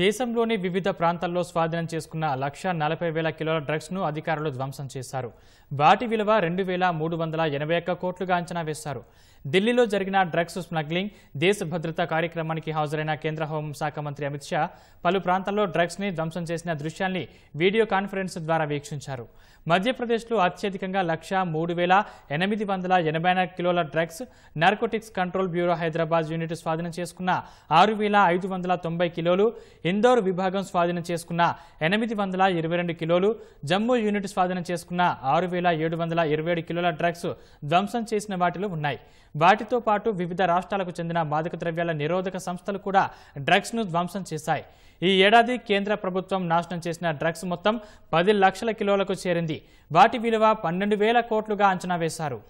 దేశంలోని వివిధ ప్రాంతాల్లో స్వాధీనం చేసుకున్న లక్ష నలభై వేల కిలోల డ్రగ్స్ను అధికారులు ధ్వంసం చేశారు వాటి విలువ రెండు వేల మూడు వందల ఎనభై ఒక్క కోట్లుగా అంచనా వేశారు ఢిల్లీలో జరిగిన డ్రగ్స్ స్మగ్లింగ్ దేశ భద్రతా కార్యక్రమానికి హాజరైన కేంద్ర హోంశాఖ మంత్రి అమిత్ షా పలు ప్రాంతాల్లో డ్రగ్స్ని ధ్వంసం చేసిన దృశ్యాన్ని వీడియో కాన్ఫరెన్స్ ద్వారా వీక్షించారు మధ్యప్రదేశ్లో అత్యధికంగా లక్ష మూడు వేల ఎనిమిది వందల ఎనభై నాలుగు కిలోల drugs narcotics control bureau Hyderabad unit స్వాధీనం చేసుకున్న ఆరు వేల ఐదు వందల తొంభై కిలోలు ఇందోర్ విభాగం స్వాధీనం చేసుకున్న ఎనిమిది వందల ఇరవై రెండు కిలోలు జమ్మూ యూనిట్ స్వాధీనం చేసుకున్న ఆరు వేల ఏడు వందల ఇరవై ఏడు కిలోల డ్రగ్స్ ధ్వంసం చేసిన వాటిలో ఉన్నాయి వాటితో పాటు వివిధ రాష్ట్రాలకు చెందిన మాదక ద్రవ్యాల నిరోధక సంస్థలు కూడా డ్రగ్స్ను ధ్వంసం చేశాయి ఈ ఏడాది కేంద్ర ప్రభుత్వం నాశనం చేసిన డ్రగ్స్ మొత్తం పది లక్షల కిలోలకు చేరింది వాటి విలువ పన్నెండు వేల కోట్లుగా అంచనా వేశారు